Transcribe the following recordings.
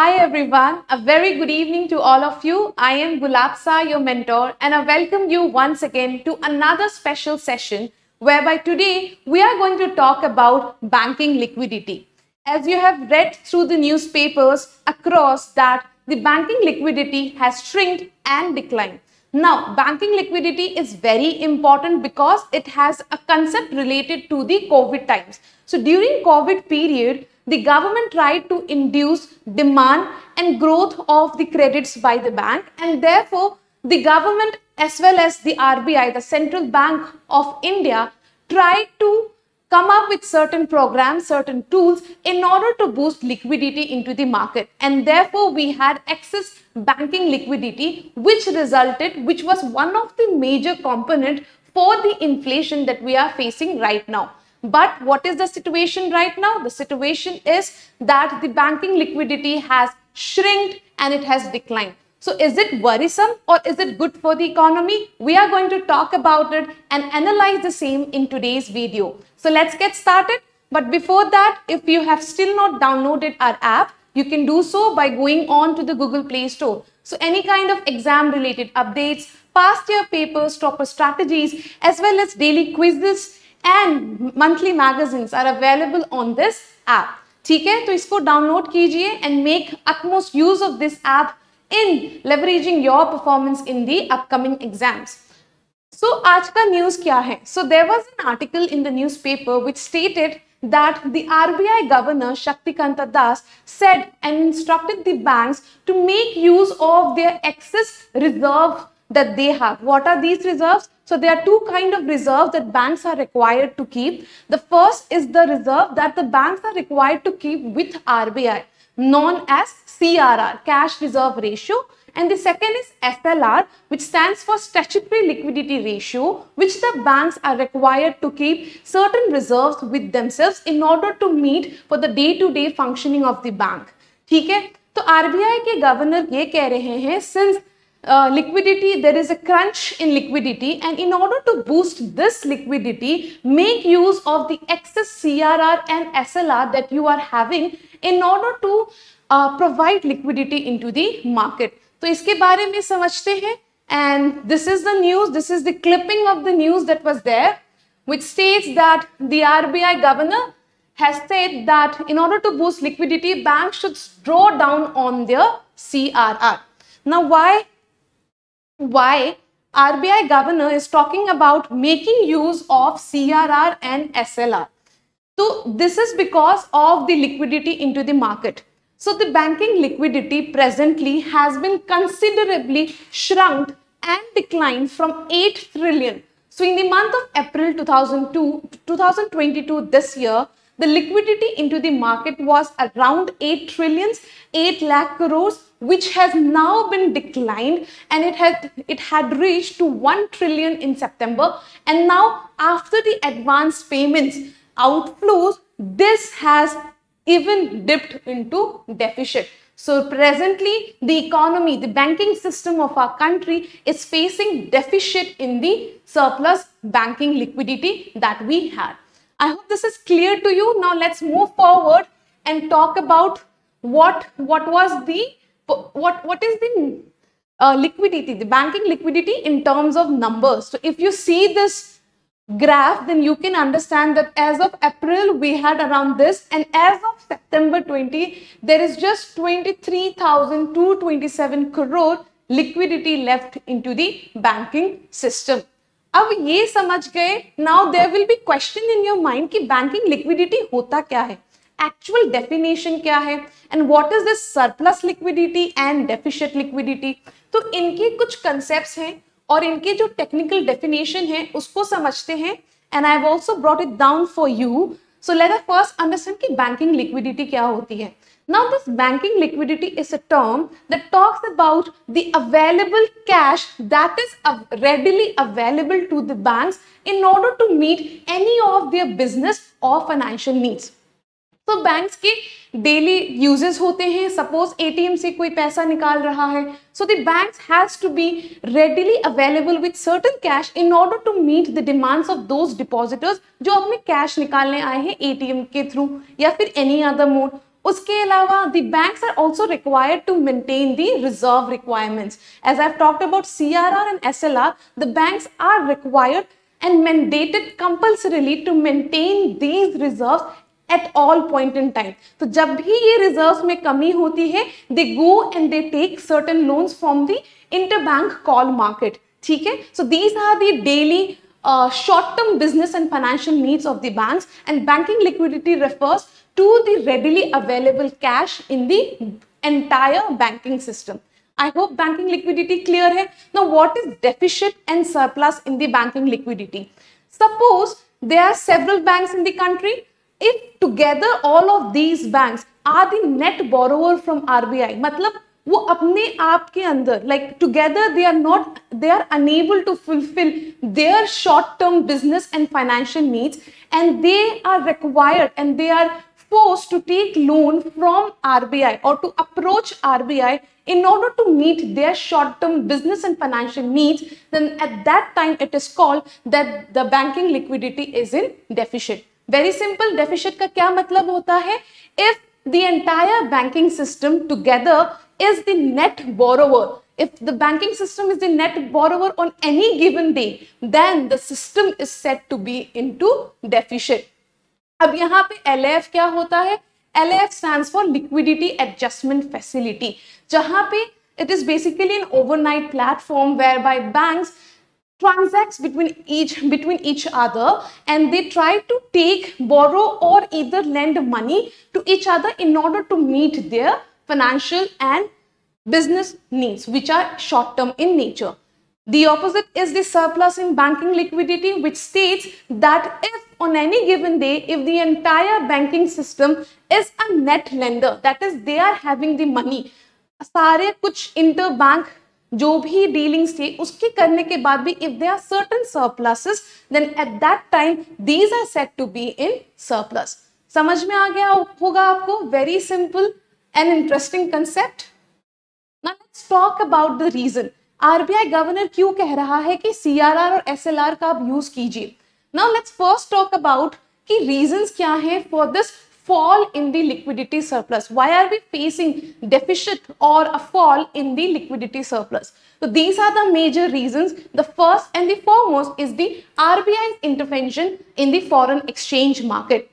Hi everyone, a very good evening to all of you. I am Gulapsa, your mentor, and I welcome you once again to another special session whereby today we are going to talk about banking liquidity. As you have read through the newspapers across that the banking liquidity has shrunk and declined. Now, banking liquidity is very important because it has a concept related to the COVID times. So during COVID period, the government tried to induce demand and growth of the credits by the bank and therefore the government as well as the RBI, the Central Bank of India, tried to come up with certain programs, certain tools in order to boost liquidity into the market. And therefore, we had excess banking liquidity, which resulted, which was one of the major component for the inflation that we are facing right now. But what is the situation right now? The situation is that the banking liquidity has shrinked and it has declined. So is it worrisome or is it good for the economy? We are going to talk about it and analyze the same in today's video. So let's get started. But before that, if you have still not downloaded our app, you can do so by going on to the Google Play Store. So any kind of exam related updates, past year papers, topper strategies, as well as daily quizzes and monthly magazines are available on this app. Okay, so download kijiye and make utmost use of this app in leveraging your performance in the upcoming exams. So, aaj news kya hai? there was an article in the newspaper which stated that the RBI governor Shaktikanta Das said and instructed the banks to make use of their excess reserve that they have. What are these reserves? So there are two kind of reserves that banks are required to keep. The first is the reserve that the banks are required to keep with RBI, known as CRR, cash reserve ratio. And the second is SLR, which stands for statutory liquidity ratio, which the banks are required to keep certain reserves with themselves in order to meet for the day-to-day -day functioning of the bank. ठीक है तो RBI के governor ये कह रहे हैं uh, liquidity, there is a crunch in liquidity and in order to boost this liquidity, make use of the excess CRR and SLR that you are having in order to uh, provide liquidity into the market. So, इसके बारे में समझते हैं and this is the news, this is the clipping of the news that was there which states that the RBI governor has said that in order to boost liquidity, banks should draw down on their CRR. Now, why why RBI governor is talking about making use of CRR and SLR. So this is because of the liquidity into the market. So the banking liquidity presently has been considerably shrunk and declined from 8 trillion. So in the month of April 2002, 2022 this year, the liquidity into the market was around 8 trillions, 8 lakh crores which has now been declined and it had it had reached to 1 trillion in September and now after the advance payments outflows this has even dipped into deficit so presently the economy the banking system of our country is facing deficit in the surplus banking liquidity that we had i hope this is clear to you now let's move forward and talk about what what was the what, what is the uh, liquidity, the banking liquidity in terms of numbers. So if you see this graph, then you can understand that as of April, we had around this and as of September 20, there is just 23,227 crore liquidity left into the banking system. Now, ये समझ गए Now there will be question in your mind कि banking liquidity होता क्या है actual definition क्या है and what is this surplus liquidity and deficit liquidity तो इनके कुछ कंसेप्ट हैं और इनके जो टेक्निकल डेफिनेशन है उसको समझते हैं and I also brought it down for you so let a first understand की बैंकिंग लिक्विडिटी क्या होती है now this banking liquidity is a term that talks about the available cash that is readily available to the bank in order to meet any of their business और financial needs तो banks के daily uses होते हैं suppose ATM से कोई पैसा निकाल रहा है so the banks has to be readily available with certain cash in order to meet the demands of those depositors जो अपने कैश निकालने आए हैं एटीएम के थ्रू या फिर एनी अदर मोड उसके अलावा the banks are also required to maintain the reserve requirements as I talked about C R R and S L R the banks are required and mandated compulsorily to maintain these reserves At all point in time, so जब भी ये reserves में कमी होती है they go and they take certain loans from the interbank call market ठीक है so these are short short-term business and financial needs of the banks and banking liquidity refers to the readily available cash in the entire banking system. I hope banking liquidity clear hai. Now what is deficit and surplus in the banking liquidity? Suppose there are several banks in the country if together all of these banks are the net borrower from RBI, मतलब वो अपने आप के अंदर like together they are not they are unable to fulfil their short term business and forced to take loan from RBI or to approach RBI in order to meet their short-term business and financial needs, then at that time it is called that the banking liquidity is in deficit. Very simple deficit का क्या मतलब होता है if the entire banking system together is the net borrower if the banking system is the net borrower on any given day then the system is said to be into deficit अब यहाँ पे L क्या होता है L stands for liquidity adjustment facility facility जहां पे it is basically an overnight platform whereby transacts between each between each other and they try to take borrow or either lend money to each other in order to meet their financial and business needs which are short term in nature the opposite is the surplus in banking liquidity which states that if on any given day if the entire banking system is a net lender that is they are having the money सारे कुछ inter जो भी dealings थी उसकी करने के बाद भी if they are certain surpluses then at that time these are set to be in surplus समझ में आ गया होगा आपको very simple and interesting concept let's talk about the reason RBI governor क्यों कह रहा है कि सीआरआर और एसएलआर का आप यूज कीजिए now let's first talk about कि रीजंस क्या हैं for this fall in the liquidity surplus. Why are we facing deficit or a fall in the liquidity surplus? So these are the major reasons. The first and the foremost is the RBI's intervention in the foreign exchange market.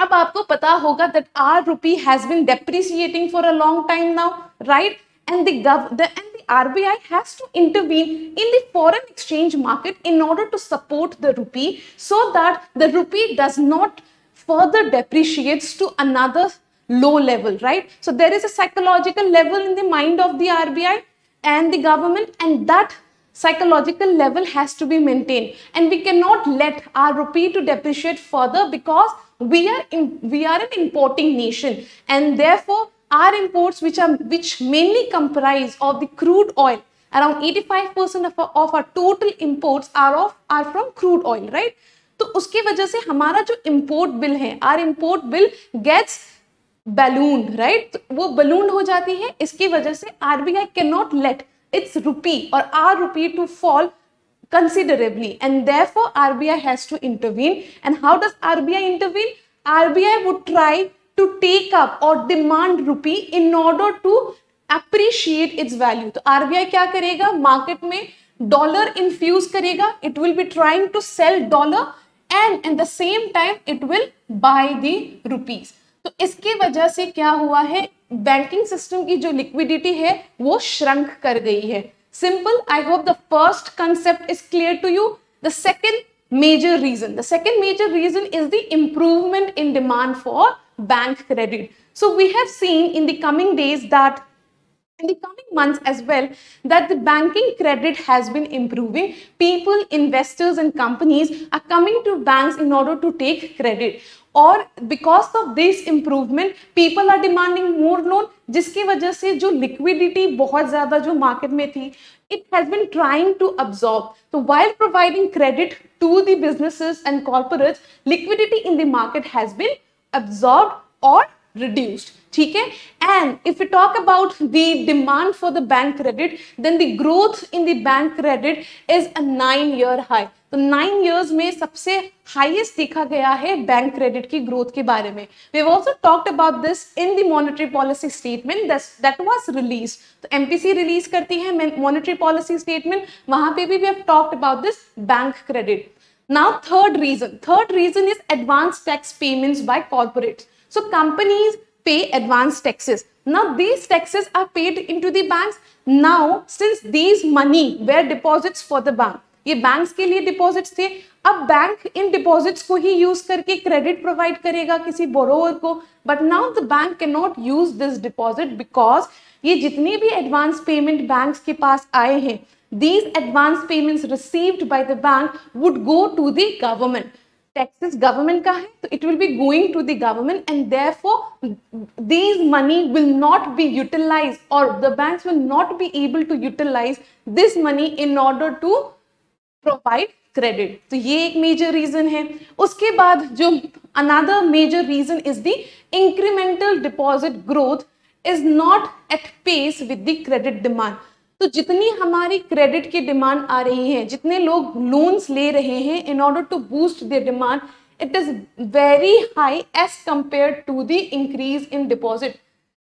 Now, you पता know that our rupee has been depreciating for a long time now, right? And the, gov the and the RBI has to intervene in the foreign exchange market in order to support the rupee so that the rupee does not further depreciates to another low level, right? So there is a psychological level in the mind of the RBI and the government and that psychological level has to be maintained and we cannot let our rupee to depreciate further because we are in, we are an importing nation and therefore our imports which are which mainly comprise of the crude oil around 85% of, of our, total imports are of are from crude oil right तो उसकी वजह से हमारा जो import bill है our import bill gets balloon right वो balloon हो जाती है इसकी वजह से R B I cannot let its rupee और our rupee to fall considerably and therefore R B I has to intervene and how does R B I intervene R B I would try to take up और demand rupee in order to appreciate its value तो R B आई क्या करेगा market में dollar infuse करेगा it will be trying to sell dollar and in the same time it will buy the rupees तो इसकी वजह से क्या हुआ है बैंकिंग सिस्टम की जो लिक्विडिटी है वो श्रंक कर गई है simple I hope the first concept is clear to you the second major reason the second major reason is the improvement in demand for bank credit so we have seen in the coming days that in the coming months as well that the banking credit has been improving. People, investors and companies are coming to banks in order to take credit. और because of this improvement people are demanding more loan जिसकी वजह से जो liquidity बहुत ज़्यादा जो market में थी it has been trying to absorb. So while providing credit to the businesses and corporates, liquidity in the market has been absorbed or reduced ठीक है and if we talk about the demand for the bank credit then the growth in the bank credit is a nine year high तो nine years में सबसे highest देखा गया है bank credit की growth के बारे में we have also talked about this in the monetary policy statement that was release तो एमपीसी रिलीज करती है मॉनेटरी पॉलिसी स्टेटमेंट वहां पे भी we have talked about this bank credit now third reason third reason is advance tax payments by corporates So companies pay advanced taxes. Now these taxes are paid into the banks. Now since these money were deposits for the bank, ये banks के लिए deposits थे अब bank इन deposits को ही use करके credit provide करेगा किसी बोरोवर को but now the bank can not use this deposit because ये जितने भी एडवांस पेमेंट बैंक्स के पास आए हैं these advance payments received by the bank would go to the government taxes government ka hai so it will be going to the government and therefore these money will not be utilized or the banks will not be able to utilize this money in order to provide credit तो so, ये एक major reason है उसके बाद जो another major reason is the incremental deposit growth is not at pace with the credit demand तो जितनी हमारी क्रेडिट की डिमांड आ रही है जितने लोग लोन्स ले रहे हैं in order to boost the demand it is very high as compare to the increase in deposit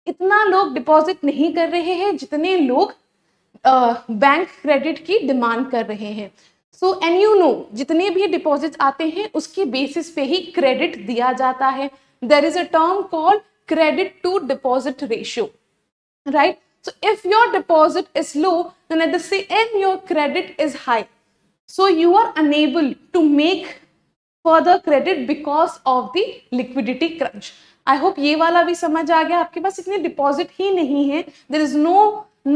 इतना लोग डिपॉजिट नहीं कर रहे हैं जितने लोग बैंक uh, क्रेडिट की डिमांड कर रहे हैं सो एंड यू नो जितने भी डिपॉजिट आते हैं उसके बेसिस पे ही क्रेडिट दिया जाता है there is a term call credit to deposit ratio right So if your deposit is low, then at the same end your credit is high. So you are unable to make further credit because of the liquidity crunch. I hope ये वाला भी समझ आ गया आपके पास इतने deposit ही नहीं है There is no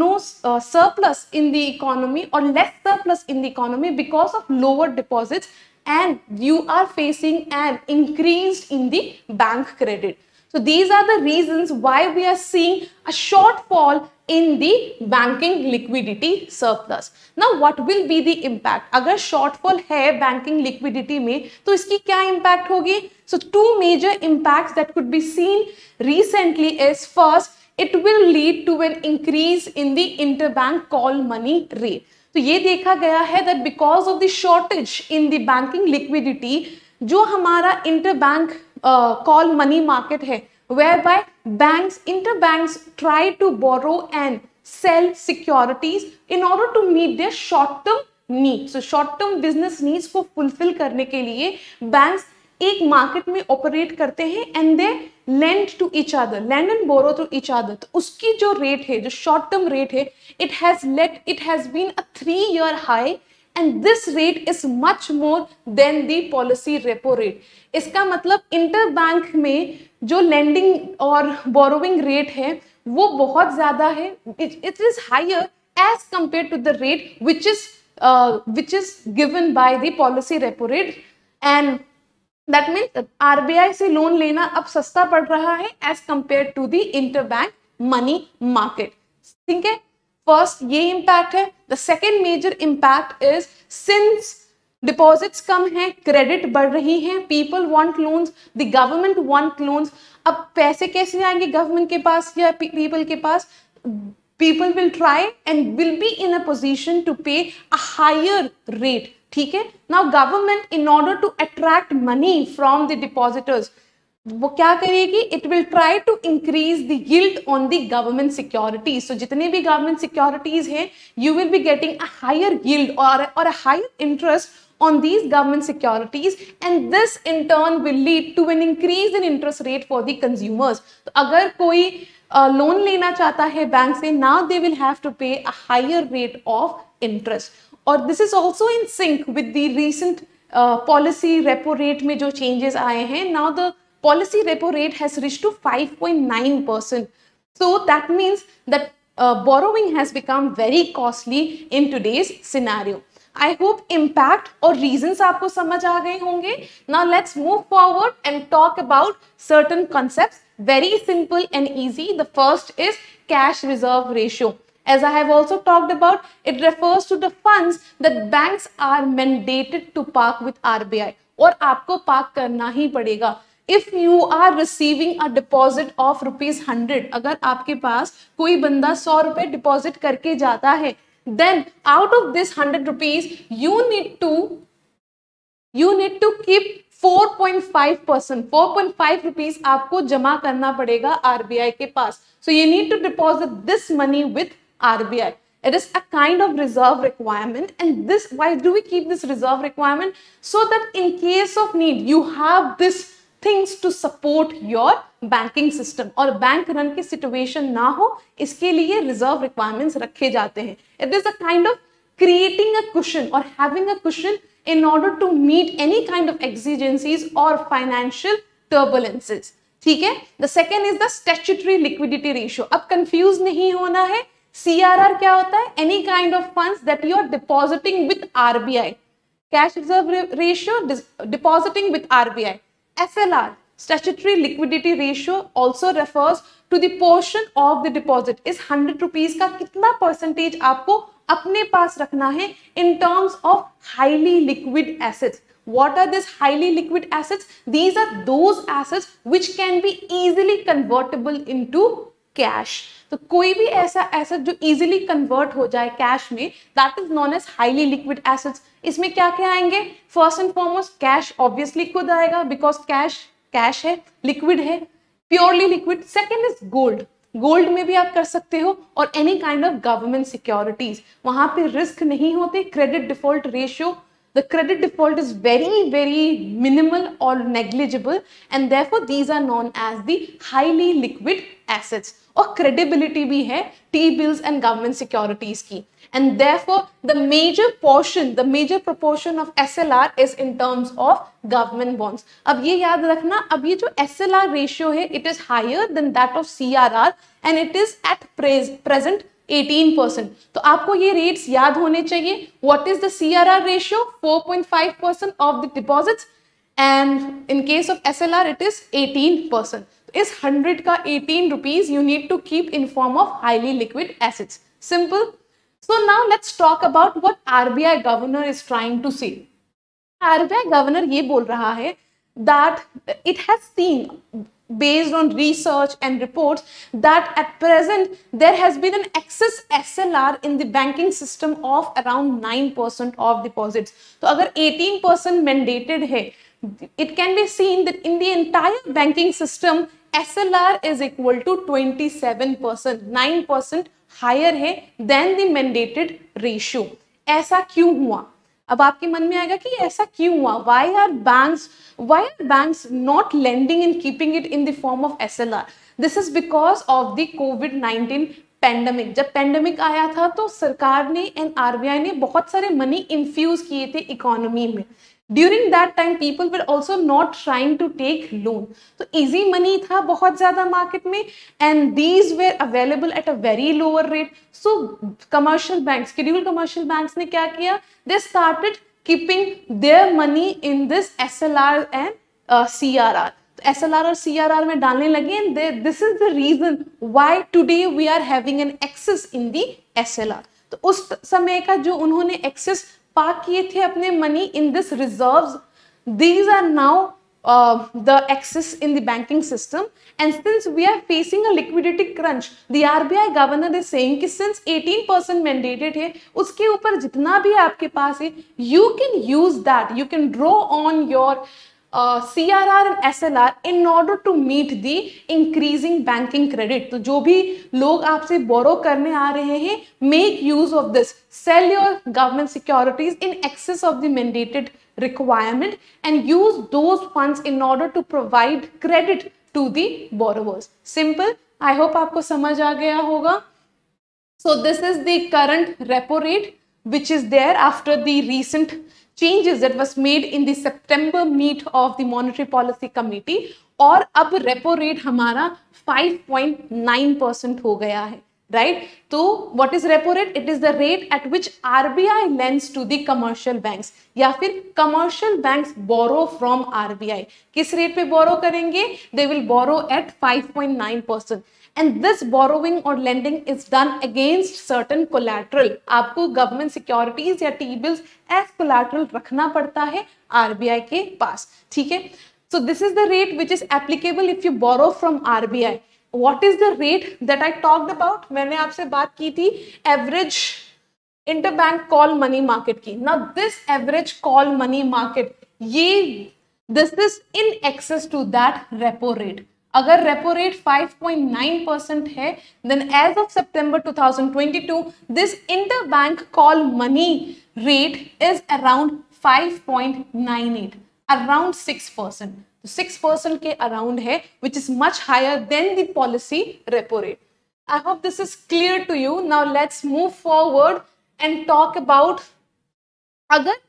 no uh, surplus in the economy or less surplus in the economy because of lower deposits and you are facing an increase in the bank credit. So these are the reasons why we are seeing a shortfall in the banking liquidity surplus. Now what will be the impact? agar shortfall hai banking liquidity mein to iski kya impact hogi So two major impacts that could be seen recently is first it will lead to an increase in the interbank call money rate. तो ये देखा गया है that because of the shortage in the banking liquidity जो हमारा interbank market है whereby bank inter bank try to borrow and sell securities in order to meet their short term need so short term business needs को fulfil करने के लिए bank एक market में operate करते हैं and they lend to each other lend and borrow to each other तो उसकी जो रेट है जो शॉर्ट टर्म रेट है it has late it has been a three year high and this rate is much more than the policy repo rate इसका मतलब interbank में जो लैंडिंग और बोरोविंग रेट है वो बहुत ज्यादा है it is higher as compare to the rate which is which is given by the policy repo rate and that means R से लोन लेना अब सस्ता पड़ रहा है as compare to the inter bank money market ठीक है first ये इम्पैक्ट है the second major impact is since deposits कम हैं क्रेडिट बढ़ रही हैं people want loans the government want loans अब पैसे कैसे आएंगे गवर्नमेंट के पास या पीपल के पास people will try and will be in a position to pay a higher rate ठीक है now government in order to attract money from the depositors वो क्या करेगी it will try to increase the gilt on the government securities so जितने भी government securities हैं you will be getting a higher gilt और और a higher interest on these government securities and this in turn will lead to an increase in interest rate for the consumers तो अगर कोई loan uh, लेना चाहता है bank से now they will have to pay a higher rate of interest और this is also in sync with the recent policy repo rate में जो चेंजेस आए हैं now the policy repo rate has reached to 5.9%. So that means that uh, borrowing has become very costly in today's scenario. I hope impact or reasons आपको समझ आ गए होंगे Now let's move forward and talk about certain concepts. Very simple and easy. The first is cash reserve ratio. As I have also talked about, it refers to the funds that banks are mandated to park with RBI. और आपको park करना ही पड़ेगा if you are receiving a deposit of rupees hundred अगर आपके पास कोई बंदा सौ रुपए डिपॉजिट करके जाता है then out of this hundred rupees you need to you need to keep 4.5 percent four rupees आपको जमा करना पड़ेगा आरबीआई के पास so you need to deposit this money with RBI it is a kind of reserve requirement and this why do we keep this reserve requirement so that in case of need you have this things to support your banking system और bank run की situation ना हो इसके लिए reserve requirements रखे जाते हैं it is a kind of creating a question और having a question in order to meet any kind of exigencies और फाइनेंशियल टर्बुलेंसेज ठीक है the second is the statutory liquidity ratio अब कंफ्यूज नहीं होना है सी आर आर क्या होता है any kind of fund that you are depositing with RBI cash reserve ratio depositing with RBI FLR, statutory liquidity ratio, also refers to the portion of the deposit. is 100 rupees ka kitna percentage aapko apne paas rakhna hai in terms of highly liquid assets. What are these highly liquid assets? These are those assets which can be easily convertible into cash तो कोई भी ऐसा asset जो easily convert हो जाए cash में that is known as highly liquid assets इसमें क्या क्या आएंगे first and foremost cash obviously खुद आएगा बिकॉज कैश कैश है लिक्विड है purely liquid second is gold gold में भी आप कर सकते हो और any kind of government securities वहां पे रिस्क नहीं होते credit default ratio the credit default is very very minimal और negligible and therefore these are known as the highly liquid assets और क्रेडिबिलिटी भी है T bills and government securities की and therefore the major portion the major proportion of S L R is in terms of government bonds अब ये याद रखना अब ये जो एस एल आर रेशियो है it is higher than that of C R R and it is at present 18 तो आपको ये रेट्स याद होने चाहिए what is the CRR ratio 4.5% of the deposits and in case of SLR it is 18 percent. इस hundred का you need you need to keep in form of highly liquid assets simple so now let's talk about what RBI governor is trying say. RBI governor ये बोल रहा है that it has seen based on research and reports that at present there has been an excess SLR in the banking system of around 9% of deposits. So if 18% mandated hai, it can be seen that in the entire banking system S L R is equal to twenty seven percent nine percent higher है than the mandated ratio ऐसा क्यों हुआ अब आपके मन में आएगा कि ऐसा क्यों हुआ why are banks why are banks not lending in keeping it in the form of S L R this is because of the covid nineteen pandemic जब पेंडेमिक आया था तो सरकार ने एंड आरबीआई ने बहुत सारे मनी इन्फ्यूज किए थे इकोनॉमी में during that time people will also not trying to take loan तो ईजी मनी था बहुत ज़्यादा मार्केट में and these were available at a very lower rate so commercial bank scheduled commercial bank ने क्या किया they started keeping their money in this S L R and C R R S L R और C R R में डालने लगे and this is the reason Y today we are having an excess in the S L R तो उस समय का जो उन्होंने एक्सेस पार्क किए थे अपने money in this reserve these are now the excess in the banking system and since we are facing a liquidity crunch the R B I governor is saying since 18 percent mandated है उसके ऊपर जितना भी आपके पास है you can use that you can draw on your C R R and S L R in order to meet the increasing banking credit तो जो भी लोग आपसे बोरो करने आ रहे हैं make use of this sell your government securities in excess of the mandated requirement and use those fund in order to provide credit to the borrowers simple I hope आपको समझ आ गया होगा so this is the current repo rate which is there after the recent changes that was made in the September meet of the Monetary Policy Committee और अब repo rate हमारा 5.9 percent हो गया है right? So what is repo rate? It is the rate at which RBI lends to the commercial banks या फिर commercial banks borrow from RBI. किस rate पे borrow करेंगे? They will borrow at 5.9 percent. And this borrowing or lending is done against certain collateral. आपको government securities या T-bills as collateral रखना पड़ता है RBI के पास ठीक है So this is the rate which is applicable if you borrow from RBI. What is the rate that I talked about मैंने आपसे बात की थी average interbank call money market की ना this average call money market ये this is in excess to that repo rate अगर repo rate 5.9 percent है then as of September 2022 this interbank call money rate is around 5.98 around 6 percent six तो percent के around है which is much higher than the policy repo rate I hope this is clear to you now let's move forward and talk about अगर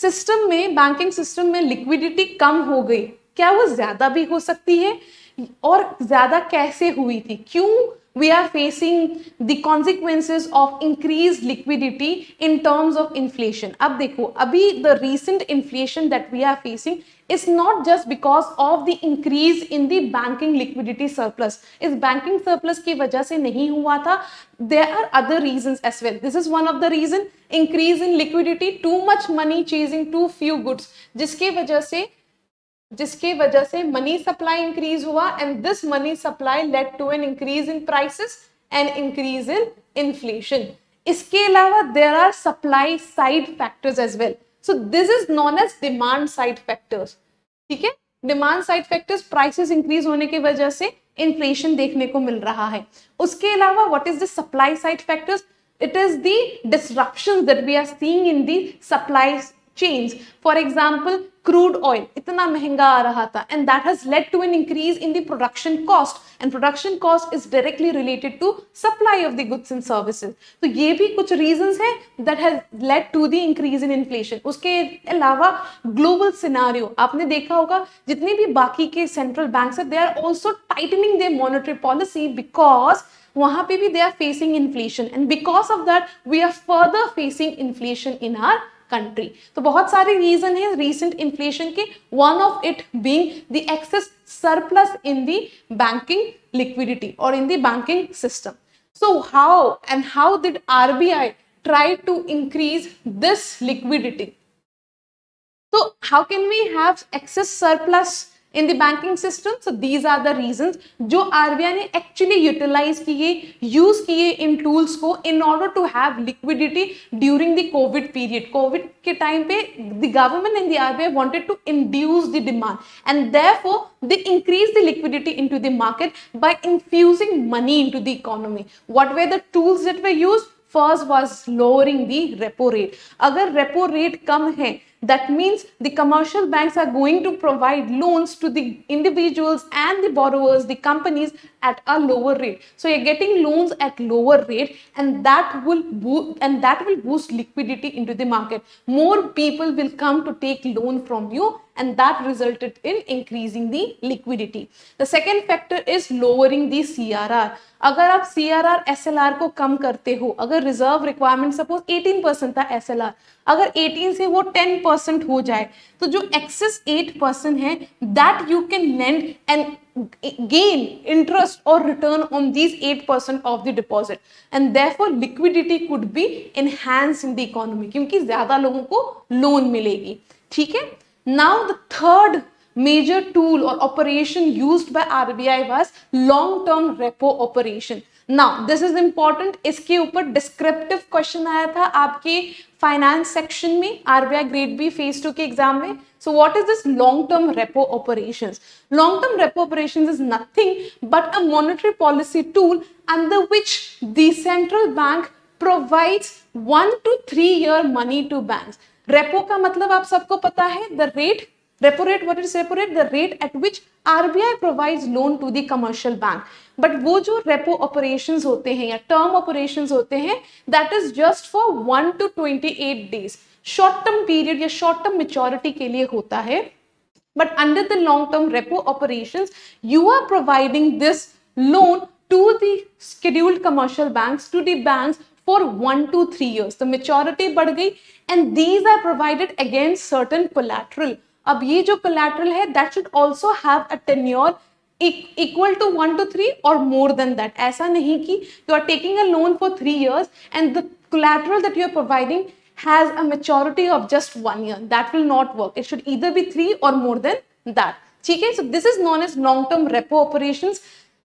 system में banking system में liquidity कम हो गई क्या वो ज्यादा भी हो सकती है और ज्यादा कैसे हुई थी क्यों we are facing the consequences of increased liquidity in terms of inflation. ab dekho abhi the recent inflation that we are facing is not just because of the increase in the banking liquidity surplus. is banking surplus ki wajah se nahi hua tha There are other reasons as well. This is one of the reason increase in liquidity, too much money chasing too few goods jiske wajah se जिसकी वजह से money supply increase हुआ and this money supply led to an increase in prices and increase in inflation इसके अलावा there are supply side factors as well so this is known as demand side factors ठीक है demand side factors prices increase होने की वजह से inflation देखने को मिल रहा है उसके अलावा what is the supply side factors it is disruption disruptions we are seeing in in the supply chains crude oil इतना महंगा आ रहा था and that has led to an increase in the production cost and production cost is directly related to supply of the goods and services तो ये भी कुछ reasons हैं that has led to the increase in inflation उसके अलावा global scenario आपने देखा होगा जितने भी बाकी के सेंट्रल बैंक है they are also tightening the monetary policy because वहां पे भी they are facing inflation and because of that we are further facing inflation in our country तो बहुत सारे रीजन है रीसेंट इन्फ्लेशन के one of it being excess surplus in the banking liquidity और in the banking system so how and how did R B I try to increase this liquidity तो how can we have excess surplus in the banking system so these are the reason जो R B I ने actually utilize किए use किए इन tools को in order to have liquidity during the covid period covid के time पे the government in the R B I wanted to induce the demand and therefore the increase the liquidity into the market by infusing money into the economy what where the tools it we use first was lowering the repo rate अगर repo rate कम है That means the commercial banks are going to provide loans to the individuals and the borrowers, the companies at a lower rate. So you're getting loans at lower rate and that will boost and that will boost liquidity into the market. More people will come to take loan from you and that resulted in increasing the liquidity. The second factor is lowering the CRR. agar aap CRR SLR ko kam karte ho agar reserve requirement suppose 18 tha SLR agar 18 se wo 10 ho jaye to jo excess 8 hai that you can lend and gain interest or return on these 8% of the deposit and therefore liquidity could be enhanced in the economy kyunki zyada logon ko loan milegi theek hai Now the third major tool or operation used by RBI was long-term repo operation. Now, this is important. इसके ऊपर descriptive question आया था आपके finance section में RBI grade B phase 2 के exam me. So, what is this long-term repo operations? Long-term repo operations is nothing but a monetary policy tool under which the central bank provides 1 to 3 year money to banks. Repo का मतलब आप सबको पता है the rate repo rate what is repo rate the rate at which RBI provide loan to the commercial bank but वो जो repo operation होते हैं या टर्म ऑपरेशन होते हैं that is just for one to twenty eight days short term period या short term maturity के लिए होता है but under the long term repo operation you are providing this loan to दूल्ड commercial bank to the bank for one to three years तो maturity बढ़ गई and these are provided against certain collateral अब ये जो collateral है that should also have a tenure equal to one to three और more than that ऐसा नहीं कि you are taking a loan for three years and the collateral that you are providing has a maturity of just one year that will not work it should either be three और more than that ठीक है so this is known as long term repo operation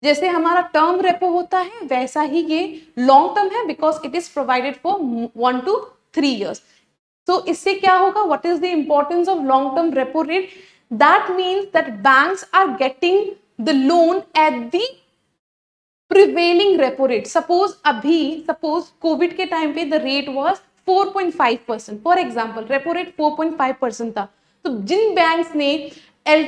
जैसे हमारा term repo होता है वैसा ही ये लॉन्ग टर्म है because it is provided for one to three years so इससे क्या होगा what is the importance of long term repo rate that means that bank are getting the loan at the prevailing repo rate suppose अभी suppose covid के time पे the rate was 4.5 percent for example repo rate 4.5 percent था तो जिन bank ने L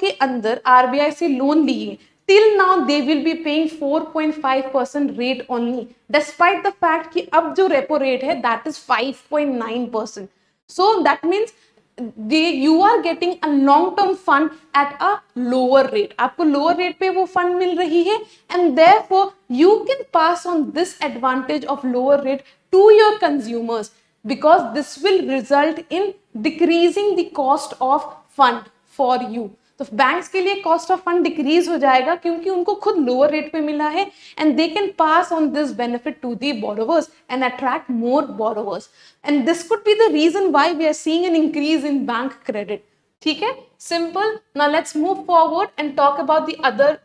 के अंदर are से loan लिए till now they will be paying 4.5 percent rate only despite the fact कि अब जो रेपो रेट है that is 5.9 percent so that means they you are getting a long term fund at a lower rate आपको lower rate पे वो fund मिल रही है and therefore you can pass on this advantage of lower rate to your consumers because this will result in decreasing the cost of fund for you तो banks के लिए cost of fund decrease हो जाएगा क्योंकि उनको खुद lower rate पे मिला है and they can pass on this benefit to the borrowers and attract more borrowers and this could be the reason why we are seeing an increase in bank credit ठीक है simple ना let's move forward and talk about the other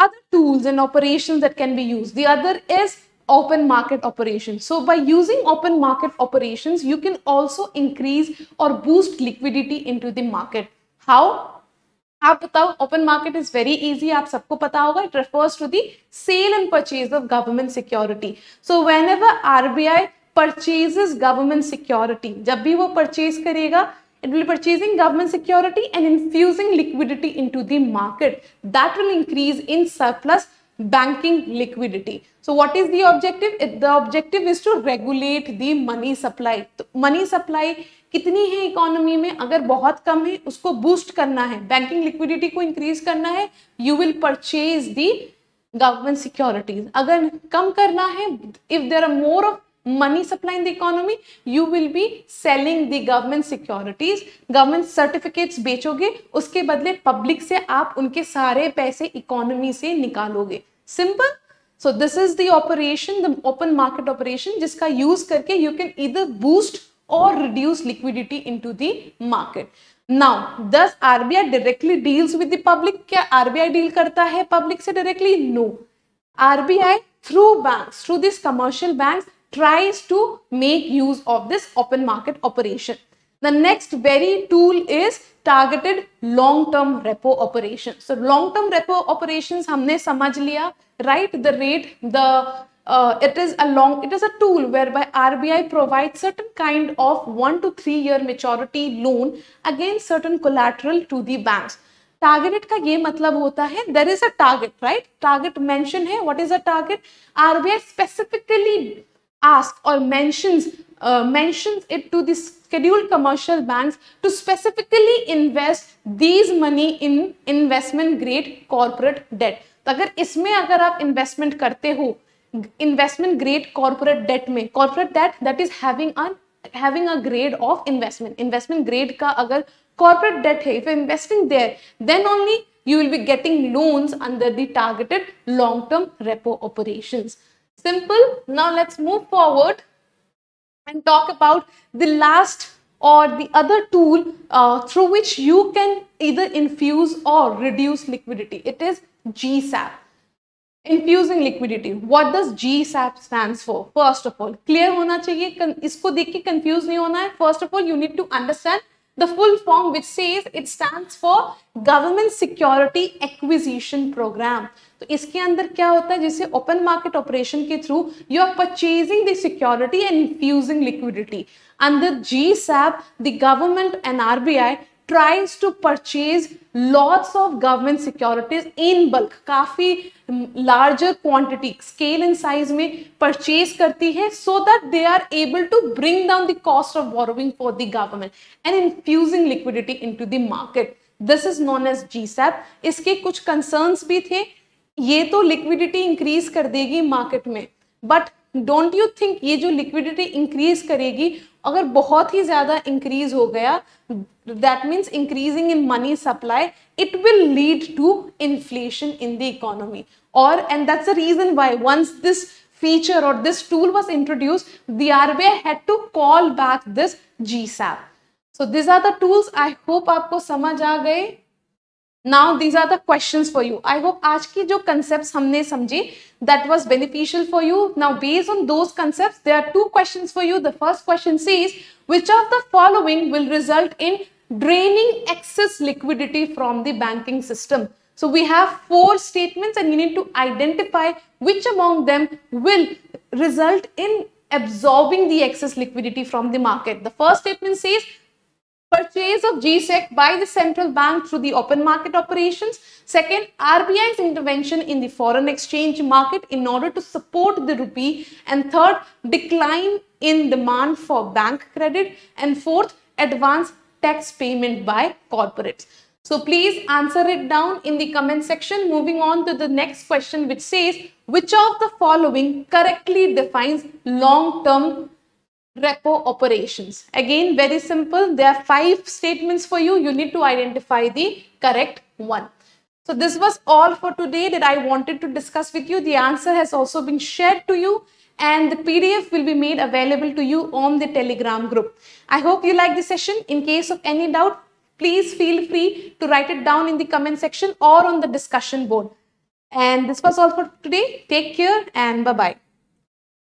other tools and operation that can be use the other is open market operations so by using open market operations you can also increase or boost liquidity into the market how आप बताओ open market is very easy आप सबको पता होगा it refers to the sale and purchase of government security so whenever RBI purchase government security जब भी वो purchase करेगा it will purchasing purchasing government security and infusing liquidity into the market that will increase in surplus banking liquidity. So what is the objective? The objective is to regulate the money supply. तो money supply कितनी है economy में अगर बहुत कम है उसको boost करना है बैंकिंग लिक्विडिटी को इंक्रीज करना है you will purchase the government securities अगर कम करना है if there are more of money supply in the economy you will be selling the government securities government certificates बेचोगे उसके बदले public से आप उनके सारे पैसे economy से निकालोगे simple so this is the operation the open market operation जिसका use करके you can either boost or reduce liquidity into the market now does RBI directly deals with the public क्या RBI deal करता है public से directly no RBI through banks through these commercial banks tries to make use of this open market operation. The next very tool is targeted long-term repo operations. So long-term repo operations हमने समझ लिया, right? The rate, the uh, it is a long, it is a tool whereby RBI provides certain kind of one to three year maturity loan against certain collateral to the banks. Target का ये मतलब होता है there is a target, right? Target mentioned mention है a target? RBI specifically or mentions uh, mentions it to the scheduled commercial banks to specifically invest these money in investment grade corporate debt तो अगर इसमें अगर आप investment करते हो investment grade corporate debt में corporate debt that is having a grade of investment investment grade corporate debt if you're investing there then only you will be getting loans under the targeted long term repo operations Simple. Now let's move forward and talk about the last or the other tool uh, through which you can either infuse or reduce liquidity. It is GSAP. Infusing liquidity. What does GSAP stands for? First of all, clear होना चाहिए इसको देख के confuse नहीं होना है. First of all, you need to understand the full form which says it stands for government security acquisition program तो इसके अंदर क्या होता है जैसे ओपन मार्केट ऑपरेशन के through you are purchasing the security and infusing liquidity अंदर G SAP the government and RBI tries to purchase lots of government securities in bulk काफी larger quantity scale and size में purchase करती है so that they are able to bring down the cost of borrowing for the government and infusing liquidity into the market this is known as G SAP इसके कुछ concerns भी थे ये तो liquidity increase कर देगी market में but don't you think ये जो लिक्विडिटी इंक्रीज करेगी अगर बहुत ही ज्यादा इंक्रीज हो गया that means increasing in money supply, it will lead to inflation in the economy. Or, and that's the reason why once this feature or this tool was introduced, the RBI had to call back this GSAP. So these are the tools. I hope आपको समझ आ गए now these are the questions for you i hope aaj ki jo concepts humne samjhe that was beneficial for you now based on those concepts there are two questions for you the first question says which of the following will result in draining excess liquidity from the banking system. So we have four statements and you need to identify which among them will result in absorbing the excess liquidity from the market. The first statement says purchase of GSEC by the central bank through the open market operations. Second, RBI's intervention in the foreign exchange market in order to support the rupee. And third, decline in demand for bank credit. And fourth, advance tax payment by corporates. So please answer it down in the comment section. Moving on to the next question which says, which of the following correctly defines long-term repo operations? Again, very simple. There are five statements for you. You need to identify the correct one. So this was all for today that I wanted to discuss with you. The answer has also been shared to you and the PDF will be made available to you on the Telegram group. I hope you like this session. In case of any doubt, please feel free to write it down in the comment section or on the discussion board. And this was all for today. Take care and bye-bye.